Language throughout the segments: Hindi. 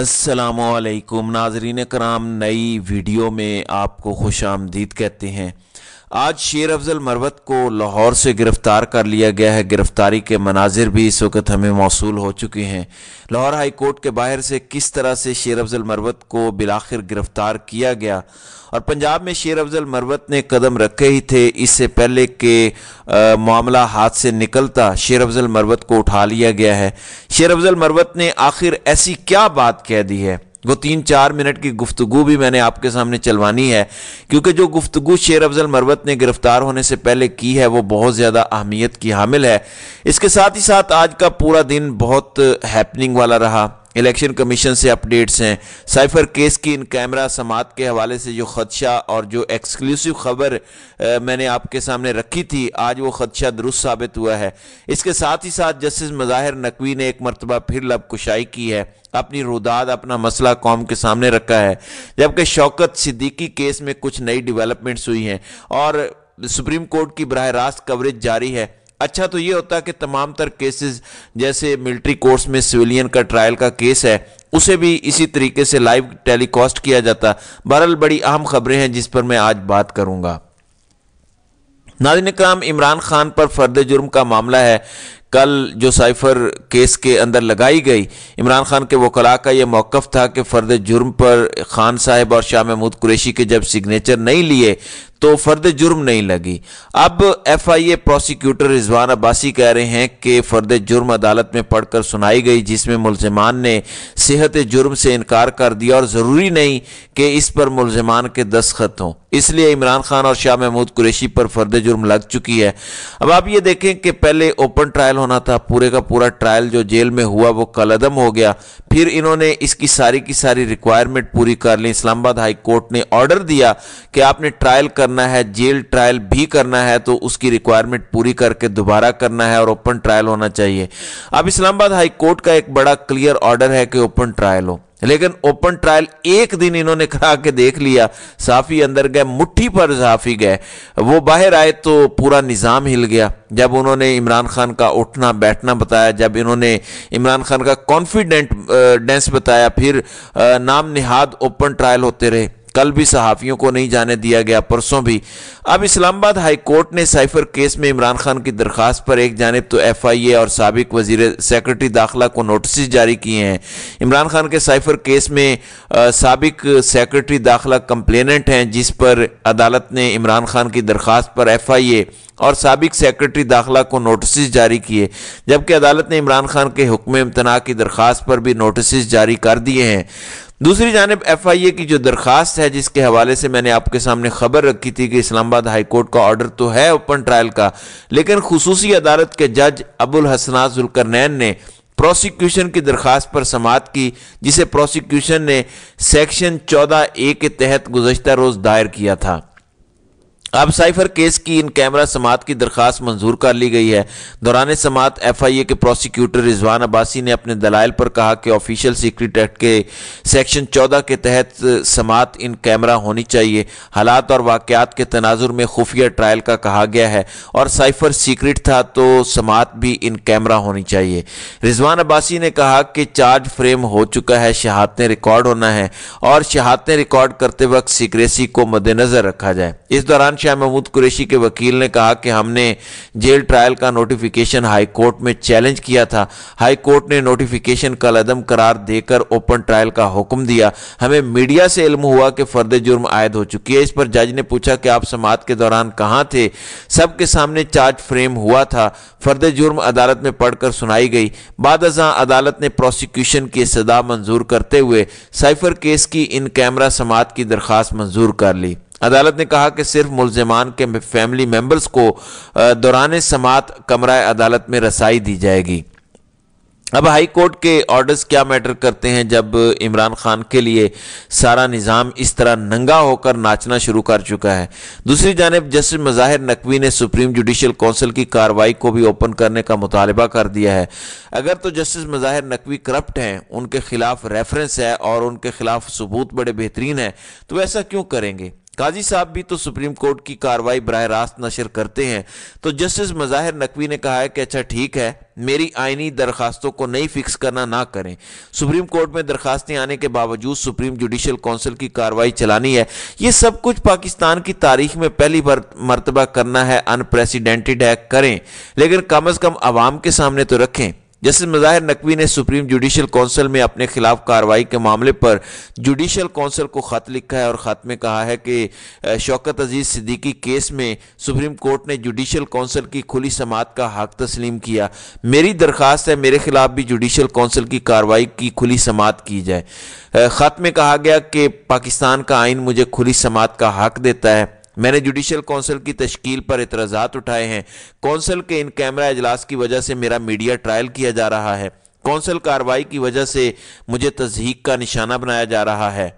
असलकुम नाजरीन कराम नई वीडियो में आपको खुश आमदीद कहते हैं आज शेर अफजल मरवत को लाहौर से गिरफ्तार कर लिया गया है गिरफ्तारी के मनाजिर भी इस वक्त हमें मौसू हो चुके हैं लाहौर हाई कोर्ट के बाहर से किस तरह से शेर अफजल मरवत को बिलाखिर गिरफ्तार किया गया और पंजाब में शेर अफजल मरवत ने कदम रखे ही थे इससे पहले के मामला हाथ से निकलता शेर अफजल मरवत को उठा लिया गया है शेर अफजल मरवत ने आखिर ऐसी क्या बात कह दी है वो तीन चार मिनट की गुफ्तगु भी मैंने आपके सामने चलवानी है क्योंकि जो गुफ्तगु शेर अफजल मरवत ने गिरफ्तार होने से पहले की है वो बहुत ज़्यादा अहमियत की हामिल है इसके साथ ही साथ आज का पूरा दिन बहुत हैपनिंग वाला रहा इलेक्शन कमीशन से अपडेट्स हैं साइफर केस की इन कैमरा समात के हवाले से जो खदशा और जो एक्सक्लूसिव खबर मैंने आपके सामने रखी थी आज वो खदशा दुरुस्त साबित हुआ है इसके साथ ही साथ जस्टिस मज़ाहिर नकवी ने एक मरतबा फिर लबकुशाई की है अपनी रुदाद अपना मसला कौम के सामने रखा है जबकि शौकत सिद्दीकी केस में कुछ नई डिवेलपमेंट्स हुई हैं और सुप्रीम कोर्ट की बरह रास्त कवरेज जारी है अच्छा तो ये होता कि तमाम तर केसेस जैसे मिलिट्री कोर्ट्स में सिविलियन का ट्रायल का केस है उसे भी इसी तरीके से लाइव टेलीकास्ट किया जाता बहरल बड़ी अहम खबरें हैं जिस पर मैं आज बात करूंगा नाजिन कराम इमरान खान पर फर्द जुर्म का मामला है कल जो साइफर केस के अंदर लगाई गई इमरान खान के वकला का यह मौकफ था कि फ़र्द जुर्म पर खान साहब और शाह महमूद कुरेशी के जब सिग्नेचर नहीं लिए तो फ़र्द जुर्म नहीं लगी अब F I A prosecutor Rizwan Abbasi कह रहे हैं कि फ़र्द जुर्म अदालत में पढ़कर सुनाई गई जिसमें मुलजमान ने सेहत जुर्म से इनकार कर दिया और ज़रूरी नहीं कि इस पर मुलजमान के दस्खत हों इसलिए इमरान खान और शाह महमूद कुरेशी पर फ़र्द जुर्म लग चुकी है अब आप ये देखें कि पहले ओपन ट्रायल होना था पूरे का पूरा ट्रायल जो जेल में हुआ वो कलदम हो गया फिर इन्होंने इसकी सारी की सारी रिक्वायरमेंट पूरी कर ली इस्लामाबाद हाई कोर्ट ने ऑर्डर दिया कि आपने ट्रायल करना है जेल ट्रायल भी करना है तो उसकी रिक्वायरमेंट पूरी करके दोबारा करना है और ओपन ट्रायल होना चाहिए अब इस्लामाबाद हाई कोर्ट का एक बड़ा क्लियर ऑर्डर है कि ओपन ट्रायल हो लेकिन ओपन ट्रायल एक दिन इन्होंने करा के देख लिया साफी अंदर गए मुट्ठी पर साफी गए वो बाहर आए तो पूरा निज़ाम हिल गया जब उन्होंने इमरान खान का उठना बैठना बताया जब इन्होंने इमरान खान का कॉन्फिडेंट डेंस बताया फिर नाम निहाद ओपन ट्रायल होते रहे कल भी सहाफ़ियों को नहीं जाने दिया गया परसों भी अब इस्लामाबाद हाई कोर्ट ने साइफर केस में इमरान खान की दरख्वास्त पर एक जानब तो एफ आई ए और सबक वजीर सेक्रेटरी दाखिला को नोटिस जारी किए हैं इमरान खान के साइफर केस में सबक सेक्रेटरी दाखिला कंप्लेनेंट हैं जिस पर अदालत ने इमरान खान की दरख्वास्त पर एफ आई ए और सबक सेक्रेटरी दाखिला को नोटिस जारी किए जबकि अदालत ने इमरान खान के हुक्म इम्तना की दरख्वास्त पर भी नोटिस जारी कर दिए हैं दूसरी जानब एफ आई ए की जो दरखास्त है जिसके हवाले से मैंने आपके सामने खबर रखी थी कि इस्लामाबाद हाईकोर्ट का ऑर्डर तो है ओपन ट्रायल का लेकिन खसूसी अदालत के जज अबुल हसना जुलकरनैन ने प्रोसिक्यूशन की दरखास्त पर समात की जिसे प्रोसिक्यूशन ने सेक्शन चौदह ए के तहत गुजशत रोज़ दायर किया था अब साइफर केस की इन कैमरा समात की दरख्वास्त मंजूर कर ली गई है दौरान समात एफ आई ए के प्रोसिक्यूटर रिजवान अब्बासी ने अपने दलाइल पर कहा कि ऑफिशियल सीक्रेट एक्ट के सेक्शन 14 के तहत समात इन कैमरा होनी चाहिए हालात और वाकत के तनाजुर में खुफिया ट्रायल का कहा गया है और साइफर सीक्रेट था तो समात भी इन कैमरा होनी चाहिए रिजवान अब्बासी ने कहा कि चार्ज फ्रेम हो चुका है शहादतें रिकॉर्ड होना है और शहादतें रिकॉर्ड करते वक्त सीक्रेसी को मद्देनजर रखा जाए इस दौरान शाह महमूद कुरैशी के वकील ने कहा कि हमने जेल ट्रायल का नोटिफिकेशन हाई कोर्ट में चैलेंज किया था हाई कोर्ट ने नोटिफिकेशन कल अदम करार देकर ओपन ट्रायल का हुक्म दिया हमें मीडिया से इल्म हुआ कि फर्द जुर्म आयद हो चुकी है इस पर जज ने पूछा कि आप समात के दौरान कहाँ थे सबके सामने चार्ज फ्रेम हुआ था फर्द जुर्म अदालत में पढ़कर सुनाई गई बाद अदालत ने प्रोसिक्यूशन की सदा मंजूर करते हुए साइफर केस की इन कैमरा समात की दरख्वास्त मंजूर कर ली अदालत ने कहा कि सिर्फ मुलजमान के फैमिली मेंबर्स को दौरान समात कमरा अदालत में रसाई दी जाएगी अब हाई कोर्ट के ऑर्डर्स क्या मैटर करते हैं जब इमरान खान के लिए सारा निज़ाम इस तरह नंगा होकर नाचना शुरू कर चुका है दूसरी जानब जस्टिस मज़ाहिर नकवी ने सुप्रीम जुडिशल काउंसिल की कार्रवाई को भी ओपन करने का मुतालबा कर दिया है अगर तो जस्टिस मज़ाहिर नकवी करप्ट हैं उनके खिलाफ रेफरेंस है और उनके खिलाफ सबूत बड़े बेहतरीन हैं तो ऐसा क्यों करेंगे काजी साहब भी तो सुप्रीम कोर्ट की कार्रवाई बरह रास्त नशर करते हैं तो जस्टिस मज़ाहिर नकवी ने कहा है कि अच्छा ठीक है मेरी आईनी दरखास्तों को नहीं फिक्स करना ना करें सुप्रीम कोर्ट में दरखास्तें आने के बावजूद सुप्रीम जुडिशल काउंसिल की कार्रवाई चलानी है ये सब कुछ पाकिस्तान की तारीख में पहली बार मरतबा करना है अनप्रेसिडेंटेड है करें लेकिन कम अज़ कम आवाम के सामने तो रखें जस्टिस मज़ाहिर नकवी ने सुप्रीम जुडिशल कौंसिल में अपने खिलाफ कार्रवाई के मामले पर जुडिशल कौंसिल को ख़त लिखा है और ख़त में कहा है कि शौकत अजीज़ सिद्दीकी केस में सुप्रीम कोर्ट ने जुडिशल कौंसिल की खुली समात का हक तस्लीम किया मेरी दरख्वास्त है मेरे खिलाफ भी जुडिशल कौंसिल की कार्रवाई की खुली समात की जाए ख़त में कहा गया कि पाकिस्तान का आइन मुझे खुली समात का हक देता है मैंने जुडिशल काउंसिल की तश्कील पर इतराज़ात उठाए हैं कौंसिल के इन कैमरा अजलास की वजह से मेरा मीडिया ट्रायल किया जा रहा है कौंसिल कार्रवाई की वजह से मुझे तजहीक का निशाना बनाया जा रहा है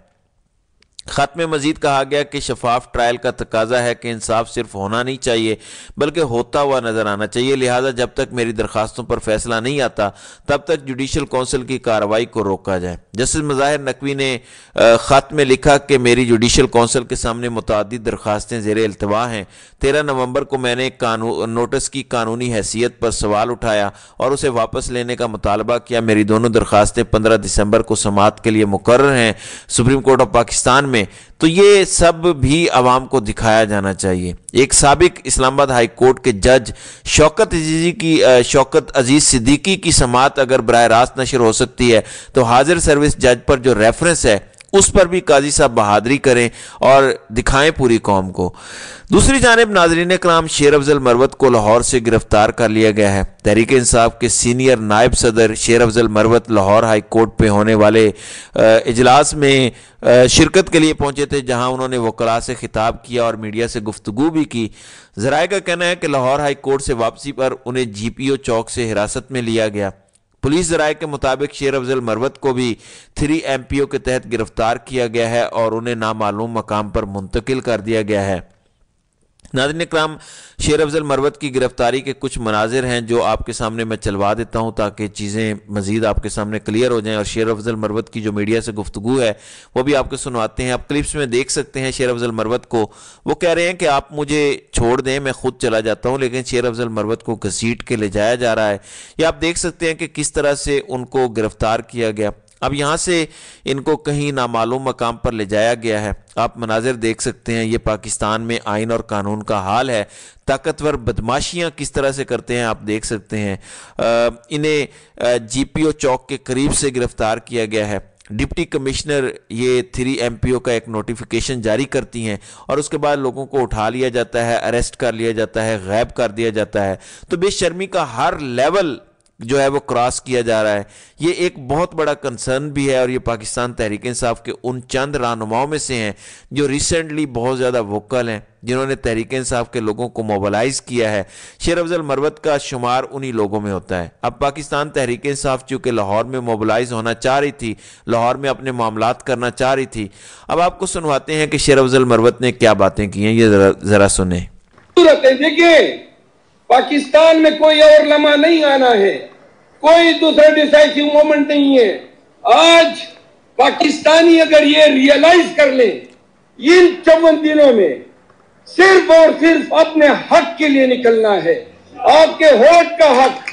ख़त में मजीद कहा गया कि शफाफ ट्रायल का तकाजा है कि इंसाफ सिर्फ होना नहीं चाहिए बल्कि होता हुआ नज़र आना चाहिए लिहाजा जब तक मेरी दरखास्तों पर फैसला नहीं आता तब तक जुडिशल कौंसिल की कार्रवाई को रोका जाए जस्टिस मज़ाहिर नकवी ने ख़त में लिखा कि मेरी जुडिशल कौंसिल के सामने मुतद दरखास्तें जेर अल्तवा हैं तेरह नवंबर को मैंने एक नोटिस की कानूनी हैसियत पर सवाल उठाया और उसे वापस लेने का मुतालबा किया मेरी दोनों दरखास्तें पंद्रह दिसंबर को समात के लिए मुकर हैं सुप्रीम कोर्ट ऑफ पाकिस्तान में तो ये सब भी आवाम को दिखाया जाना चाहिए एक सबक इस्लामाबाद हाई कोर्ट के जज शौकत अजीजी की शौकत अजीज सिद्दीकी की समात अगर बर रास्त नशर हो सकती है तो हाजिर सर्विस जज पर जो रेफरेंस है उस पर भी काजी साहब बहादरी करें और दिखाएं पूरी कौम को दूसरी जानब नाजरीन कराम शेर अफजल मरवत को लाहौर से गिरफ्तार कर लिया गया है तहरीक इंसाफ के सीनियर नायब सदर शेर अफजल मरवत लाहौर हाई कोर्ट पे होने वाले इजलास में शिरकत के लिए पहुंचे थे जहां उन्होंने वकला से खिताब किया और मीडिया से गुफ्तगु भी की ज़राये का कहना है कि लाहौर हाई कोर्ट से वापसी पर उन्हें जी पी ओ चौक से हिरासत में लिया गया पुलिस जराए के मुताबिक शेर अफजल मरवत को भी थ्री एम पी ओ के तहत गिरफ्तार किया गया है और उन्हें नामालूम मकाम पर मुंतकिल कर दिया गया है नादिन कराम शेर अफजल मरवत की गिरफ्तारी के कुछ मनाजिर हैं जो आपके सामने मैं चलवा देता हूँ ताकि चीज़ें मज़ीद आपके सामने क्लियर हो जाएँ और शेर अफजल मरवत की जो मीडिया से गुफ्तु है वो भी आपको सुनवाते हैं आप क्लिप्स में देख सकते हैं शेर अफजल मरवत को वो कह रहे हैं कि आप मुझे छोड़ दें मैं खुद चला जाता हूँ लेकिन शेर अफजल मरवत को घसीट के ले जाया जा रहा है या आप देख सकते हैं कि किस तरह से उनको गिरफ्तार किया गया अब यहाँ से इनको कहीं नामालूम मकाम पर ले जाया गया है आप मनाजिर देख सकते हैं ये पाकिस्तान में आइन और कानून का हाल है ताकतवर बदमाशियाँ किस तरह से करते हैं आप देख सकते हैं इन्हें जी पी ओ चौक के करीब से गिरफ्तार किया गया है डिप्टी कमिश्नर ये थ्री एमपीओ का एक नोटिफिकेशन जारी करती हैं और उसके बाद लोगों को उठा लिया जाता है अरेस्ट कर लिया जाता है गैब कर दिया जाता है तो बेशर्मी का हर लेवल जो है वो क्रॉस किया जा रहा है ये एक बहुत बड़ा कंसर्न भी है और ये पाकिस्तान तहरीक इंसाफ के उन चंद रहनुमाओं में से हैं जो रिसेंटली बहुत ज़्यादा वोकल हैं जिन्होंने तहरीक इंसाफ के लोगों को मोबालाइज किया है शेर अफजल मरवत का शुमार उन्हीं लोगों में होता है अब पाकिस्तान तहरीक इंसाफ चूँकि लाहौर में मोबालाइज होना चाह रही थी लाहौर में अपने मामला करना चाह रही थी अब आपको सुनवाते हैं कि शेर अफजल मरवत ने क्या बातें की हैं ये ज़रा सुने देखिए पाकिस्तान में कोई और लमा नहीं आना है कोई दूसरा डिसाइसिव मोमेंट नहीं है आज पाकिस्तानी अगर ये रियलाइज कर ले इन चौवन दिनों में सिर्फ और सिर्फ अपने हक के लिए निकलना है आपके वोट का हक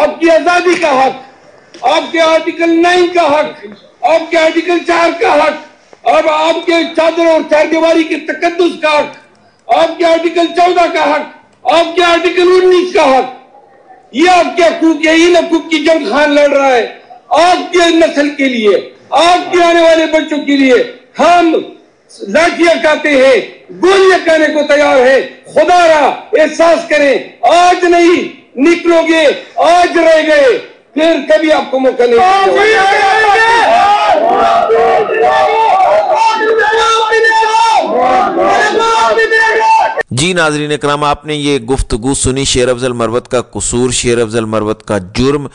आपकी आजादी का हक आपके आर्टिकल नाइन का हक आपके आर्टिकल चार का हक और आपके चादर और दीवारी के तकदस का हक आपके आर्टिकल चौदह का हक आपके आर्टिकल उन्नीस का हक ये आपके हकूक है इन हकूक की जंग खान लड़ रहा है आपके नस्ल के लिए आपके आने वाले बच्चों के लिए हम लाठिया खाते हैं गोलियां खाने को तैयार है खुदा रहा एहसास करें आज नहीं निकलोगे आज रह गए फिर कभी आपको मौका नहीं जी नाजरीन कराम आपने ये गुफ्तु सुनी शेर अफजल मरवत का कसूर शेर अफजल मरवत का जुर्म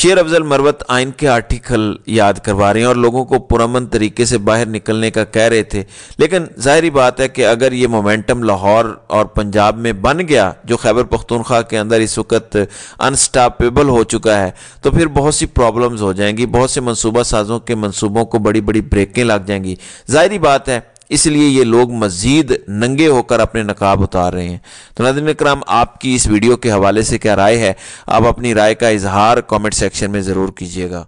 शेर अफजल मरवत आइन के आर्टिकल याद करवा रहे हैं और लोगों को पुरमन तरीके से बाहर निकलने का कह रहे थे लेकिन जाहरी बात है कि अगर ये मोमेंटम लाहौर और पंजाब में बन गया जो खैबर पख्तूनख्वा के अंदर इस वक्त अनस्टापेबल हो चुका है तो फिर बहुत सी प्रॉब्लम्स हो जाएंगी बहुत से मनसूबा साजों के मनसूबों को बड़ी बड़ी ब्रेकें लग जाएंगी जाहरी बात है इसलिए ये लोग मजीद नंगे होकर अपने नकाब उतार रहे हैं तो नदीन कराम आपकी इस वीडियो के हवाले से क्या राय है आप अपनी राय का इजहार कमेंट सेक्शन में ज़रूर कीजिएगा